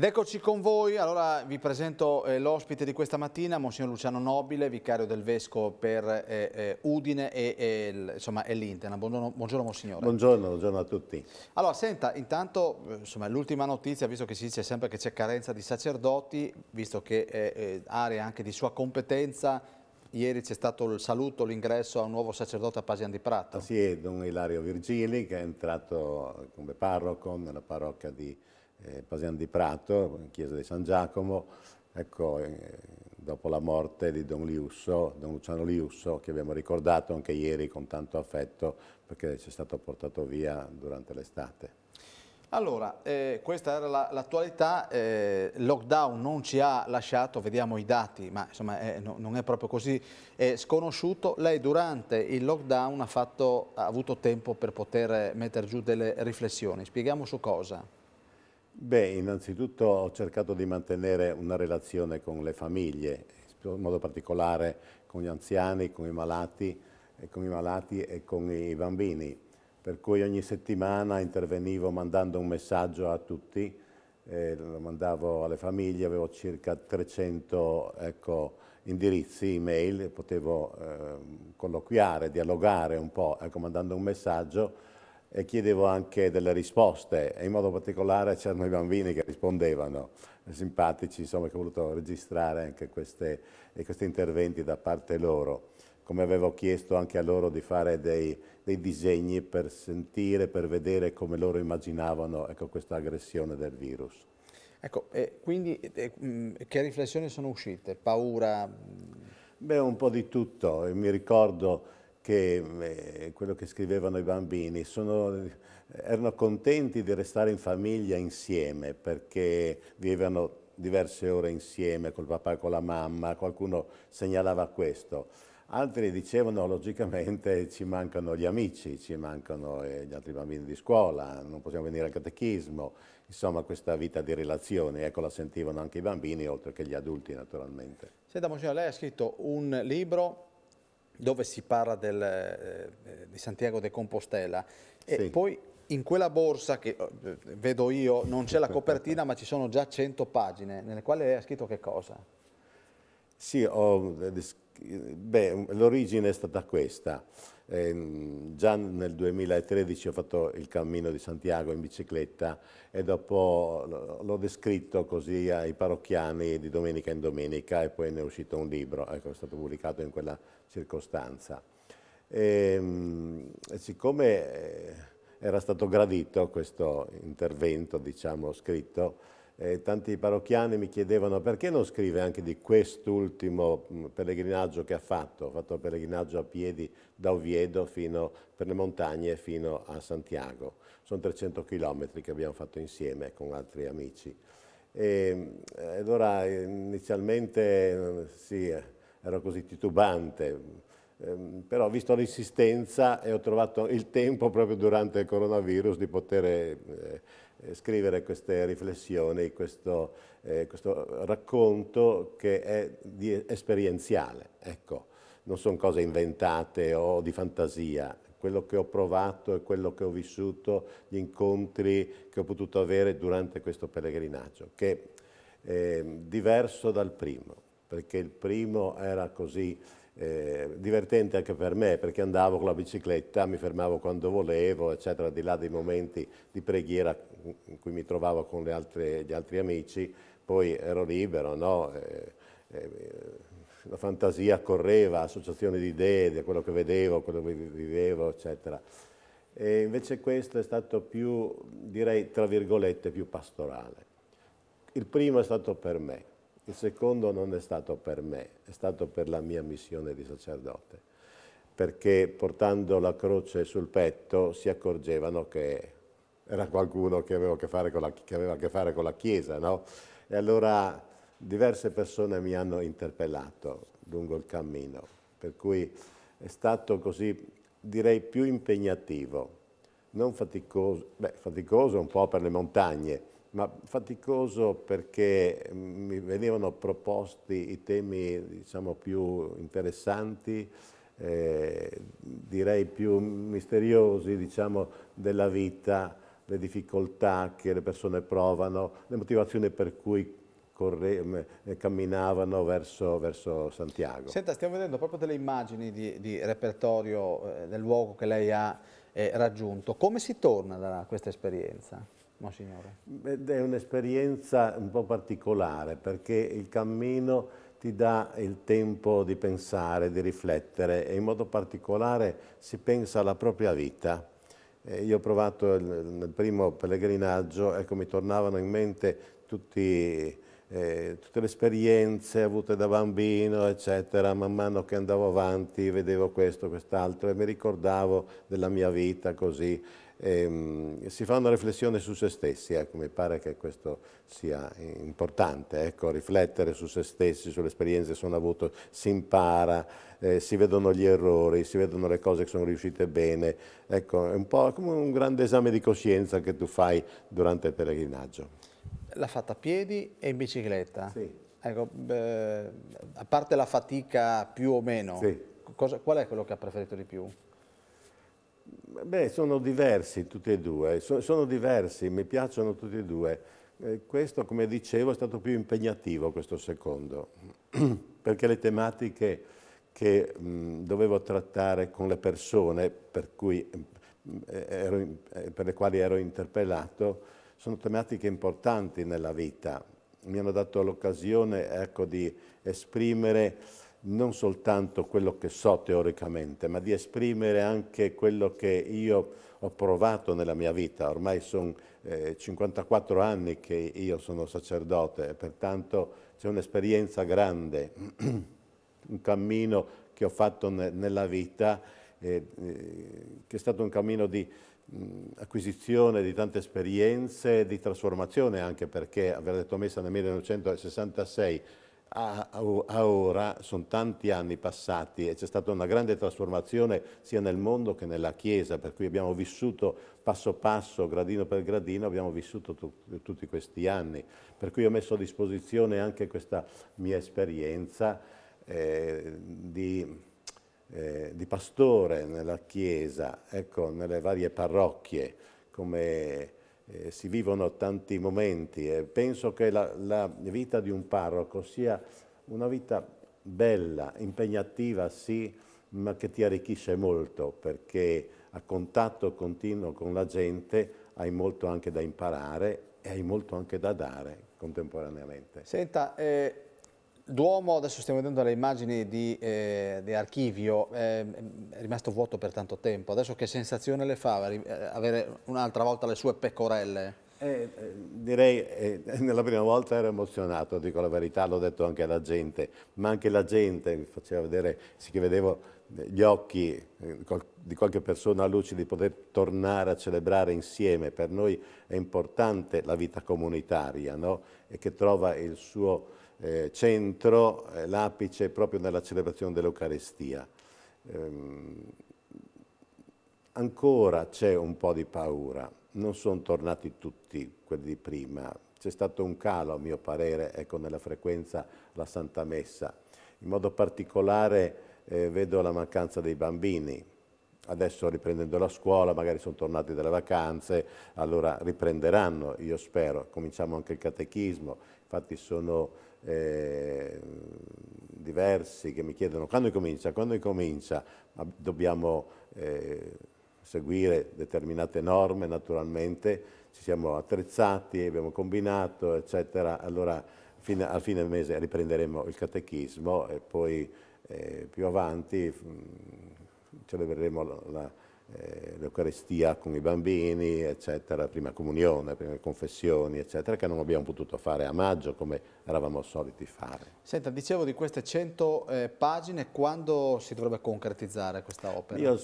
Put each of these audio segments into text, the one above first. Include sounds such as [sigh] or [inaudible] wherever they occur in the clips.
Ed eccoci con voi, allora vi presento eh, l'ospite di questa mattina, Monsignor Luciano Nobile, vicario del Vescovo per eh, eh, Udine e, e l'Interna. Buongiorno, buongiorno, Monsignore. Buongiorno, buongiorno a tutti. Allora, senta, intanto eh, l'ultima notizia, visto che si dice sempre che c'è carenza di sacerdoti, visto che è eh, eh, area anche di sua competenza, ieri c'è stato il saluto, l'ingresso a un nuovo sacerdote a Pasian di Prato. Ah, sì, è Don Ilario Virgili che è entrato come parroco nella parrocchia di eh, Pasiano di Prato, in chiesa di San Giacomo, ecco, eh, dopo la morte di Don Liusso, Don Luciano Liusso, che abbiamo ricordato anche ieri con tanto affetto perché ci è stato portato via durante l'estate. Allora, eh, questa era l'attualità, la, eh, lockdown non ci ha lasciato, vediamo i dati, ma insomma eh, no, non è proprio così è sconosciuto. Lei durante il lockdown ha, fatto, ha avuto tempo per poter eh, mettere giù delle riflessioni, spieghiamo su cosa. Beh, innanzitutto ho cercato di mantenere una relazione con le famiglie, in modo particolare con gli anziani, con i malati, eh, con i malati e con i bambini. Per cui ogni settimana intervenivo mandando un messaggio a tutti, eh, lo mandavo alle famiglie, avevo circa 300 ecco, indirizzi email, potevo eh, colloquiare, dialogare un po', ecco, mandando un messaggio e chiedevo anche delle risposte, e in modo particolare c'erano i bambini che rispondevano, simpatici, insomma, che ho voluto registrare anche queste, eh, questi interventi da parte loro, come avevo chiesto anche a loro di fare dei, dei disegni per sentire, per vedere come loro immaginavano ecco, questa aggressione del virus. Ecco, e quindi e, che riflessioni sono uscite? Paura? Beh, un po' di tutto, mi ricordo che eh, quello che scrivevano i bambini, sono, erano contenti di restare in famiglia insieme perché vivevano diverse ore insieme col papà e con la mamma, qualcuno segnalava questo. Altri dicevano logicamente ci mancano gli amici, ci mancano eh, gli altri bambini di scuola, non possiamo venire al catechismo, insomma questa vita di relazioni, ecco la sentivano anche i bambini oltre che gli adulti naturalmente. Senta Monsignore, lei ha scritto un libro dove si parla del, eh, di Santiago de Compostela e sì. poi in quella borsa che eh, vedo io non c'è la copertina ma ci sono già 100 pagine nelle quali lei ha scritto che cosa? Sì, eh, l'origine è stata questa. Eh, già nel 2013 ho fatto il cammino di Santiago in bicicletta e dopo l'ho descritto così ai parrocchiani di domenica in domenica e poi ne è uscito un libro, ecco, è stato pubblicato in quella circostanza. E, mm, siccome eh, era stato gradito questo intervento, diciamo, scritto, eh, tanti parrocchiani mi chiedevano perché non scrive anche di quest'ultimo mm, pellegrinaggio che ha fatto, ha fatto un pellegrinaggio a piedi da Oviedo fino, per le montagne fino a Santiago. Sono 300 chilometri che abbiamo fatto insieme con altri amici. E, ehm, allora inizialmente eh, sì, eh, ero così titubante, Ehm, però ho visto l'insistenza e eh, ho trovato il tempo proprio durante il coronavirus di poter eh, eh, scrivere queste riflessioni, questo, questo racconto che è esperienziale. Ecco, non sono cose inventate o di fantasia, quello che ho provato e quello che ho vissuto, gli incontri che ho potuto avere durante questo pellegrinaggio, che è ehm, diverso dal primo, perché il primo era così eh, divertente anche per me perché andavo con la bicicletta, mi fermavo quando volevo, eccetera, di là dei momenti di preghiera in cui mi trovavo con altre, gli altri amici, poi ero libero, no? eh, eh, la fantasia correva, associazione di idee, di quello che vedevo, quello che vivevo, eccetera. E invece questo è stato più, direi, tra virgolette, più pastorale. Il primo è stato per me, il secondo non è stato per me, è stato per la mia missione di sacerdote, perché portando la croce sul petto si accorgevano che era qualcuno che aveva a che fare con la, che fare con la Chiesa, no? E allora diverse persone mi hanno interpellato lungo il cammino, per cui è stato così, direi, più impegnativo, non faticoso, beh, faticoso un po' per le montagne, ma faticoso perché mm, mi venivano proposti i temi diciamo, più interessanti, eh, direi più misteriosi diciamo, della vita, le difficoltà che le persone provano, le motivazioni per cui corre, mm, eh, camminavano verso, verso, Santiago. Senta, stiamo vedendo proprio delle immagini di, di repertorio eh, del luogo che lei ha eh, raggiunto. Come si torna da questa esperienza? Monsignore? Ed è un'esperienza un po' particolare perché il cammino ti dà il tempo di pensare, di riflettere e in modo particolare si pensa alla propria vita. io ho provato nel primo pellegrinaggio, ecco, mi tornavano in mente tutti, eh, tutte le esperienze avute da bambino, eccetera, man mano che andavo avanti vedevo questo, quest'altro e mi ricordavo della mia vita così ehm, si fa una riflessione su se stessi, ecco, mi pare che questo sia importante, ecco, riflettere su se stessi, sulle esperienze che sono avuto, si impara, eh, si vedono gli errori, si vedono le cose che sono riuscite bene, ecco, è un po' come un grande esame di coscienza che tu fai durante il pellegrinaggio. L'ha fatta a piedi e in bicicletta? Sì. Ecco, eh, a parte la fatica più o meno, sì. cosa, qual è quello che ha preferito di più? Beh, sono diversi tutti e due, so, sono diversi, mi piacciono tutti e due. Eh, questo, come dicevo, è stato più impegnativo, questo secondo, [clears throat] perché le tematiche che mh, dovevo trattare con le persone per, cui, eh, ero, eh, per le quali ero interpellato sono tematiche importanti nella vita. Mi hanno dato l'occasione ecco, di esprimere non soltanto quello che so teoricamente, ma di esprimere anche quello che io ho provato nella mia vita. Ormai sono eh, 54 anni che io sono sacerdote, pertanto c'è un'esperienza grande, [clears throat] un cammino che ho fatto ne nella vita, eh, eh, che è stato un cammino di mh, acquisizione di tante esperienze, di trasformazione anche perché aver detto messa nel 1966 a, a ora sono tanti anni passati e c'è stata una grande trasformazione sia nel mondo che nella Chiesa, per cui abbiamo vissuto passo passo, gradino per gradino, abbiamo vissuto tu, tutti questi anni. Per cui ho messo a disposizione anche questa mia esperienza eh, di, eh, di, pastore nella Chiesa, ecco, nelle varie parrocchie, come eh, si vivono tanti momenti e eh. penso che la, la vita di un parroco sia una vita bella, impegnativa sì, ma che ti arricchisce molto perché a contatto continuo con la gente hai molto anche da imparare e hai molto anche da dare contemporaneamente. Senta, eh, Duomo, adesso stiamo vedendo le immagini di, eh, di archivio, eh, è rimasto vuoto per tanto tempo, adesso che sensazione le fa eh, avere un'altra volta le sue pecorelle? Eh, eh direi, eh, [laughs] nella prima volta ero emozionato, dico la verità, l'ho detto anche alla gente, ma anche la gente mi faceva vedere, sì che vedevo gli occhi di qualche persona a luce di poter tornare a celebrare insieme. Per noi è importante la vita comunitaria, no? E che trova il suo eh, centro, eh, l'apice proprio nella celebrazione dell'Eucarestia. Ehm, ancora c'è un po' di paura, non sono tornati tutti quelli di prima, c'è stato un calo a mio parere ecco, nella frequenza la Santa Messa, in modo particolare eh, vedo la mancanza dei bambini, adesso riprendendo la scuola, magari sono tornati dalle vacanze, allora riprenderanno, io spero, cominciamo anche il catechismo, infatti sono eh, diversi che mi chiedono quando comincia, quando comincia, ma dobbiamo eh, seguire determinate norme naturalmente, ci siamo attrezzati, abbiamo combinato eccetera, allora fine, al fine del mese riprenderemo il catechismo e poi eh, più avanti mh, mm, celebreremo la, la eh, l'Eucaristia con i bambini, eccetera, prima comunione, prima confessioni, eccetera, che non abbiamo potuto fare a maggio come eravamo soliti fare. Senta, dicevo di queste 100 eh, pagine, quando si dovrebbe concretizzare questa opera? Io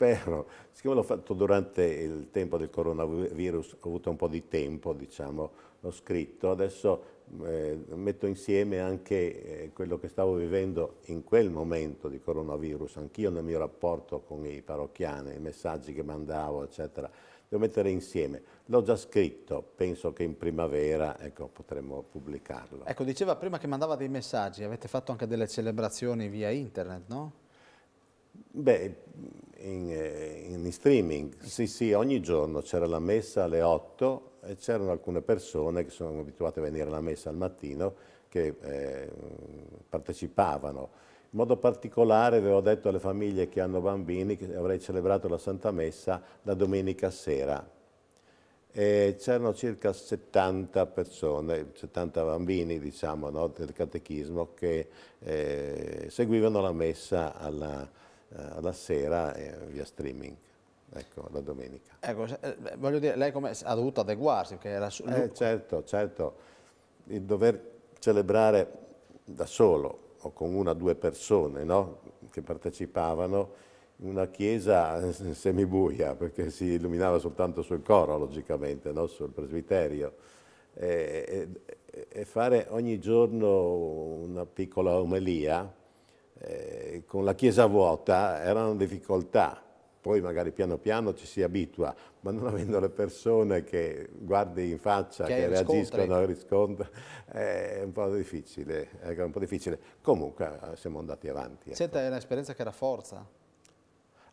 spero, siccome l'ho fatto durante il tempo del coronavirus, ho avuto un po' di tempo, diciamo, l'ho scritto, adesso eh, metto insieme anche eh, quello che stavo vivendo in quel momento di coronavirus, anch'io nel mio rapporto con i parrocchiani, i messaggi che mandavo, eccetera. Devo mettere insieme. L'ho già scritto, penso che in primavera ecco, potremo pubblicarlo. Ecco, diceva prima che mandava dei messaggi, avete fatto anche delle celebrazioni via internet, no? Beh, in, eh, in streaming. Sì, sì, ogni giorno c'era la messa alle 8 e c'erano alcune persone che sono abituate a venire alla messa al mattino che eh, partecipavano. In modo particolare avevo detto alle famiglie che hanno bambini che avrei celebrato la Santa Messa la domenica sera. c'erano circa 70 persone, 70 bambini diciamo, no, del catechismo che eh, seguivano la messa alla, eh, alla sera via streaming. Ecco, la domenica. Ecco, eh, voglio dire, lei ha dovuto adeguarsi? Perché era su- eh, certo, certo. Il dover celebrare da solo o con una o due persone no? che partecipavano in una chiesa eh, [laughs] semibuia perché si illuminava soltanto sul coro logicamente, no? sul presbiterio e, e, e, fare ogni giorno una piccola omelia eh, con la chiesa vuota erano difficoltà, poi magari piano piano ci si abitua, ma non avendo le persone che guardi in faccia, che, che reagiscono e ecco. riscontrano, è un po' difficile. È un po difficile. Comunque eh, siamo andati avanti. Ecco. Senta, è un'esperienza che rafforza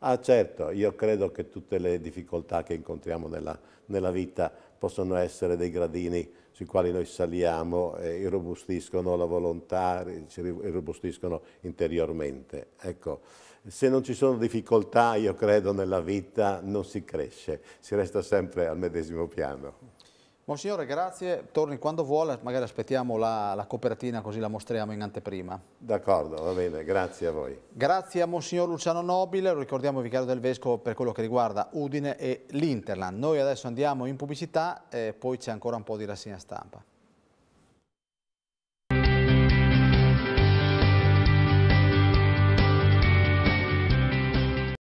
Ah certo, io credo che tutte le difficoltà che incontriamo nella, nella vita possono essere dei gradini sui quali noi saliamo e irrobustiscono la volontà, ci irrobustiscono interiormente. Ecco, se non ci sono difficoltà, io credo, nella vita non si cresce, si resta sempre al medesimo piano. Monsignore, grazie, torni quando vuole, magari aspettiamo la, la copertina così la mostriamo in anteprima. D'accordo, va bene, grazie a voi. Grazie a Monsignor Luciano Nobile, lo ricordiamo vicario del Vescovo per quello che riguarda Udine e l'Interland. Noi adesso andiamo in pubblicità e poi c'è ancora un po' di rassegna stampa.